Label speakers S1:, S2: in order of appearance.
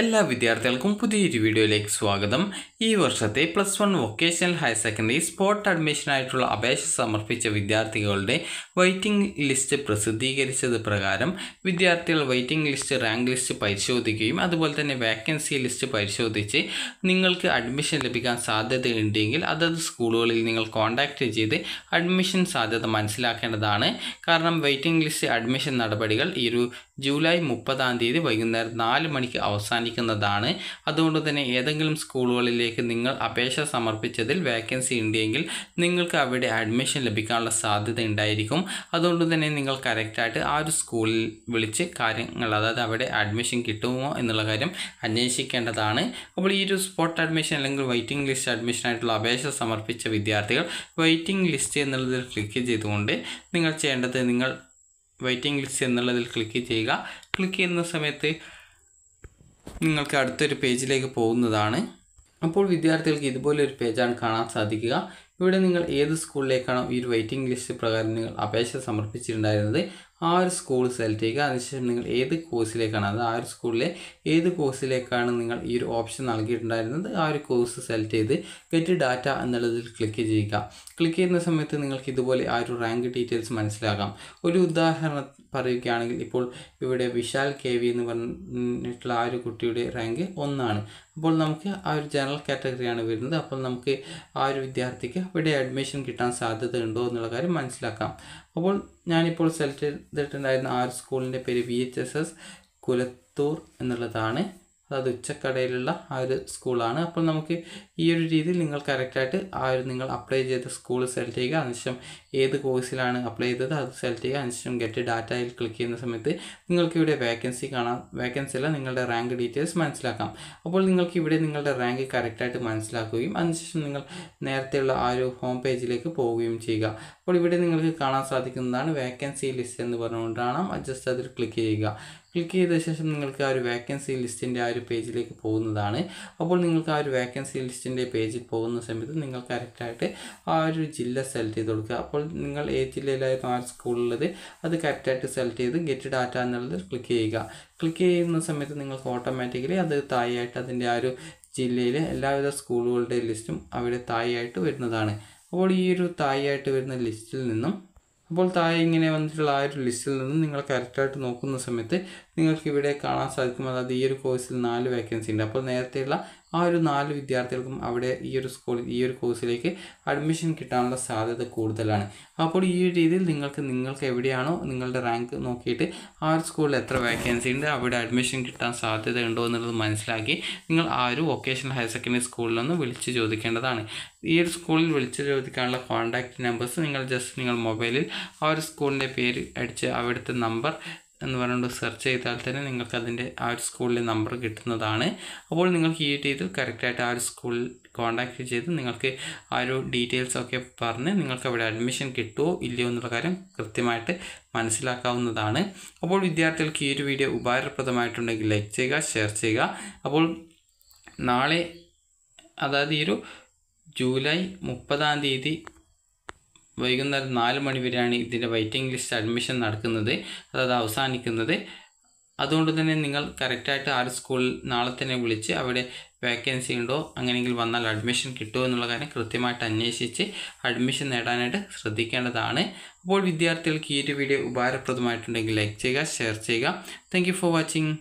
S1: എല്ലാ വിദ്യാർത്ഥികൾക്കും പുതിയൊരു വീഡിയോയിലേക്ക് സ്വാഗതം ഈ വർഷത്തെ plus one vocational higher secondary spot അഡ്മിഷനായിട്ടുള്ള അപേക്ഷ സമർപ്പിച്ച വിദ്യാർത്ഥികളുടെ വെയിറ്റിംഗ് ലിസ്റ്റ് പ്രസിദ്ധീകരിച്ചത് പ്രകാരം വിദ്യാർത്ഥികൾ വെയിറ്റിംഗ് ലിസ്റ്റ് റാങ്ക് ലിസ്റ്റ് പരിശോധിക്കുകയും അതുപോലെ തന്നെ വാക്കൻസി ലിസ്റ്റ് പരിശോധിച്ച് നിങ്ങൾക്ക് അഡ്മിഷൻ ലഭിക്കാൻ സാധ്യതയുണ്ടെങ്കിൽ അതത് സ്കൂളുകളിൽ നിങ്ങൾ കോൺടാക്റ്റ് ചെയ്ത് അഡ്മിഷൻ സാധ്യത മനസ്സിലാക്കേണ്ടതാണ് കാരണം വെയിറ്റിംഗ് ലിസ്റ്റ് അഡ്മിഷൻ നടപടികൾ ഈ ഒരു ജൂലൈ മുപ്പതാം തീയതി വൈകുന്നേരം നാല് മണിക്ക് അവസാനിക്കുന്നതാണ് അതുകൊണ്ട് തന്നെ ഏതെങ്കിലും സ്കൂളുകളിലേക്ക് നിങ്ങൾ അപേക്ഷ സമർപ്പിച്ചതിൽ വേക്കൻസി ഉണ്ടെങ്കിൽ നിങ്ങൾക്ക് അവിടെ അഡ്മിഷൻ ലഭിക്കാനുള്ള സാധ്യത ഉണ്ടായിരിക്കും അതുകൊണ്ട് തന്നെ നിങ്ങൾ കറക്റ്റായിട്ട് ആ ഒരു സ്കൂളിൽ വിളിച്ച് കാര്യങ്ങൾ അതായത് അവിടെ അഡ്മിഷൻ കിട്ടുമോ എന്നുള്ള കാര്യം അന്വേഷിക്കേണ്ടതാണ് അപ്പോൾ ഈ ഒരു സ്പോട്ട് അഡ്മിഷൻ അല്ലെങ്കിൽ വെയിറ്റിംഗ് ലിസ്റ്റ് അഡ്മിഷനായിട്ടുള്ള അപേക്ഷ സമർപ്പിച്ച വിദ്യാർത്ഥികൾ വെയിറ്റിംഗ് ലിസ്റ്റ് എന്നുള്ളതിൽ ക്ലിക്ക് ചെയ്തുകൊണ്ട് നിങ്ങൾ ചെയ്യേണ്ടത് നിങ്ങൾ വെയ്റ്റിംഗ് ലിസ്റ്റ് എന്നുള്ളതിൽ ക്ലിക്ക് ചെയ്യുക ക്ലിക്ക് ചെയ്യുന്ന സമയത്ത് നിങ്ങൾക്ക് അടുത്തൊരു പേജിലേക്ക് പോകുന്നതാണ് അപ്പോൾ വിദ്യാർത്ഥികൾക്ക് ഇതുപോലെ ഒരു പേജാണ് കാണാൻ സാധിക്കുക ഇവിടെ നിങ്ങൾ ഏത് സ്കൂളിലേക്കാണോ ഈ ഒരു വെയ്റ്റിംഗ് ലിസ്റ്റ് പ്രകാരം നിങ്ങൾ അപേക്ഷ സമർപ്പിച്ചിട്ടുണ്ടായിരുന്നത് ആ ഒരു സ്കൂൾ സെലക്ട് ചെയ്യുക അതിനുശേഷം നിങ്ങൾ ഏത് കോഴ്സിലേക്കാണ് അത് ആ ഒരു സ്കൂളിലെ ഏത് കോഴ്സിലേക്കാണ് നിങ്ങൾ ഈ ഒരു ഓപ്ഷൻ നൽകിയിട്ടുണ്ടായിരുന്നത് ആ ഒരു കോഴ്സ് സെലക്ട് ചെയ്ത് ഗെറ്റ് ഡാറ്റ എന്നുള്ളതിൽ ക്ലിക്ക് ചെയ്യുക ക്ലിക്ക് ചെയ്യുന്ന സമയത്ത് നിങ്ങൾക്ക് ഇതുപോലെ ആ ഒരു റാങ്ക് ഡീറ്റെയിൽസ് മനസ്സിലാകാം ഒരു ഉദാഹരണം പറയുകയാണെങ്കിൽ ഇപ്പോൾ ഇവിടെ വിശാൽ കെ വി എന്ന് പറഞ്ഞിട്ടുള്ള ആ ഒരു കുട്ടിയുടെ റാങ്ക് ഒന്നാണ് അപ്പോൾ നമുക്ക് ആ ഒരു ജനറൽ കാറ്റഗറിയാണ് വരുന്നത് അപ്പോൾ നമുക്ക് ആ ഒരു വിദ്യാർത്ഥിക്ക് ഇവിടെ അഡ്മിഷൻ കിട്ടാൻ സാധ്യതയുണ്ടോ എന്നുള്ള കാര്യം മനസ്സിലാക്കാം അപ്പോൾ ഞാനിപ്പോൾ സെലക്ട് ചെയ്തിട്ടുണ്ടായിരുന്ന ആ ഒരു സ്കൂളിൻ്റെ പേര് V H S S Kulathoor എന്നുള്ളതാണ് അതായത് ഉച്ചക്കടയിലുള്ള ആ ഒരു സ്കൂളാണ് അപ്പോൾ നമുക്ക് ഈ ഒരു രീതിയിൽ നിങ്ങൾ കറക്റ്റായിട്ട് ആ ഒരു നിങ്ങൾ അപ്ലൈ ചെയ്ത സ്കൂൾ സെലക്ട് ചെയ്യുക അതിനുശേഷം ഏത് കോഴ്സിലാണ് അപ്ലൈ ചെയ്തത് അത് സെലക്ട് ചെയ്യുക അതിനുശേഷം ഗെറ്റ് ഡാറ്റയിൽ ക്ലിക്ക് ചെയ്യുന്ന സമയത്ത് നിങ്ങൾക്ക് ഇവിടെ വേക്കൻസി കാണാം വേക്കൻസി അല്ല നിങ്ങളുടെ റാങ്ക് ഡീറ്റെയിൽസ് മനസ്സിലാക്കാം അപ്പോൾ നിങ്ങൾക്ക് ഇവിടെ നിങ്ങളുടെ റാങ്ക് കറക്റ്റായിട്ട് മനസ്സിലാക്കുകയും അതിനുശേഷം നിങ്ങൾ നേരത്തെയുള്ള ആ ഒരു ഹോം പേജിലേക്ക് പോവുകയും ചെയ്യുക അപ്പോൾ ഇവിടെ നിങ്ങൾക്ക് കാണാൻ സാധിക്കുന്നതാണ് വേക്കൻസി ലിസ്റ്റ് എന്ന് പറഞ്ഞുകൊണ്ടാണ് ജസ്റ്റ് അതിൽ ക്ലിക്ക് ചെയ്യുക ക്ലിക്ക് ചെയ്ത ശേഷം നിങ്ങൾക്ക് ആ ഒരു വേക്കൻസി ലിസ്റ്റിൻ്റെ ആ ഒരു പേജിലേക്ക് പോകുന്നതാണ് അപ്പോൾ നിങ്ങൾക്ക് ആ ഒരു വേക്കൻസി ലിസ്റ്റിൻ്റെ പേജിൽ പോകുന്ന സമയത്ത് നിങ്ങൾ കറക്റ്റായിട്ട് ആ ഒരു ജില്ല സെലക്ട് ചെയ്ത് കൊടുക്കുക അപ്പോൾ നിങ്ങൾ ഏത് ജില്ലയിലായിരുന്നു ആ സ്കൂളുള്ളത് അത് കറക്റ്റായിട്ട് സെലക്ട് ചെയ്ത് ഗെറ്റ് ഡാറ്റ എന്നുള്ളത് ക്ലിക്ക് ചെയ്യുക ക്ലിക്ക് ചെയ്യുന്ന സമയത്ത് നിങ്ങൾക്ക് ഓട്ടോമാറ്റിക്കലി അത് താഴെയായിട്ട് അതിൻ്റെ ആ ഒരു ജില്ലയിലെ എല്ലാവിധ സ്കൂളുകളുടെ ലിസ്റ്റും അവിടെ താഴെയായിട്ട് വരുന്നതാണ് അപ്പോൾ ഈ ഒരു താഴെയായിട്ട് വരുന്ന ലിസ്റ്റിൽ നിന്നും അപ്പോൾ താഴെ ഇങ്ങനെ വന്നിട്ടുള്ള ആ ഒരു ലിസ്റ്റിൽ നിന്ന് നിങ്ങൾ കറക്റ്റായിട്ട് നോക്കുന്ന സമയത്ത് നിങ്ങൾക്ക് ഇവിടെ കാണാൻ സാധിക്കും അതായത് ഈ ഒരു കോഴ്സിൽ നാല് വേക്കൻസി ഉണ്ട് അപ്പോൾ നേരത്തെയുള്ള ആ ഒരു നാല് വിദ്യാർത്ഥികൾക്കും അവിടെ ഈ ഒരു സ്കൂളിൽ ഈ ഒരു കോഴ്സിലേക്ക് അഡ്മിഷൻ കിട്ടാനുള്ള സാധ്യത കൂടുതലാണ് അപ്പോൾ ഈ ഒരു രീതിയിൽ നിങ്ങൾക്ക് നിങ്ങൾക്ക് എവിടെയാണോ നിങ്ങളുടെ റാങ്ക് നോക്കിയിട്ട് ആ ഒരു സ്കൂളിൽ എത്ര വേക്കൻസി ഉണ്ട് അവിടെ അഡ്മിഷൻ കിട്ടാൻ സാധ്യത ഉണ്ടോ എന്നുള്ളത് മനസ്സിലാക്കി നിങ്ങൾ ആ ഒരു വൊക്കേഷണൽ ഹയർ സെക്കൻഡറി സ്കൂളിലൊന്ന് വിളിച്ച് ചോദിക്കേണ്ടതാണ് ഈ ഒരു സ്കൂളിൽ വിളിച്ച് ചോദിക്കാനുള്ള കോൺടാക്റ്റ് നമ്പേഴ്സ് നിങ്ങൾ ജസ്റ്റ് നിങ്ങൾ മൊബൈലിൽ ആ ഒരു സ്കൂളിൻ്റെ പേര് അടിച്ച് അവിടുത്തെ നമ്പർ എന്ന് പറഞ്ഞുകൊണ്ട് സെർച്ച് ചെയ്താൽ തന്നെ നിങ്ങൾക്ക് അതിൻ്റെ ആ ഒരു സ്കൂളിലെ നമ്പർ കിട്ടുന്നതാണ് അപ്പോൾ നിങ്ങൾക്ക് ഈ ചെയ്ത് കറക്റ്റായിട്ട് ആ ഒരു സ്കൂളിൽ കോൺടാക്റ്റ് ചെയ്ത് നിങ്ങൾക്ക് ആ ഒരു ഡീറ്റെയിൽസ് ഒക്കെ പറഞ്ഞ് നിങ്ങൾക്ക് അവിടെ അഡ്മിഷൻ കിട്ടുമോ ഇല്ലയോ എന്നുള്ള കാര്യം കൃത്യമായിട്ട് മനസ്സിലാക്കാവുന്നതാണ് അപ്പോൾ വിദ്യാർത്ഥികൾക്ക് ഈ ഒരു വീഡിയോ ഉപകാരപ്രദമായിട്ടുണ്ടെങ്കിൽ ലൈക്ക് ചെയ്യുക ഷെയർ ചെയ്യുക അപ്പോൾ നാളെ അതായത് ഈ ഒരു ജൂലൈ മുപ്പതാം തീയതി വൈകുന്നേരം നാല് മണി വരെയാണ് ഇതിൻ്റെ വെയിറ്റിംഗ് ലിസ്റ്റ് അഡ്മിഷൻ നടക്കുന്നത് അതായത് അവസാനിക്കുന്നത് അതുകൊണ്ട് തന്നെ നിങ്ങൾ കറക്റ്റായിട്ട് ആ ഒരു സ്കൂളിൽ നാളെ തന്നെ വിളിച്ച് അവിടെ വേക്കൻസി ഉണ്ടോ അങ്ങനെയെങ്കിൽ വന്നാൽ അഡ്മിഷൻ കിട്ടുമോ എന്നുള്ള കാര്യം കൃത്യമായിട്ട് അന്വേഷിച്ച് അഡ്മിഷൻ നേടാനായിട്ട് ശ്രദ്ധിക്കേണ്ടതാണ് അപ്പോൾ വിദ്യാർത്ഥികൾക്ക് ഈ ഒരു വീഡിയോ ഉപകാരപ്രദമായിട്ടുണ്ടെങ്കിൽ ലൈക്ക് ചെയ്യുക ഷെയർ ചെയ്യുക താങ്ക് ഫോർ വാച്ചിങ്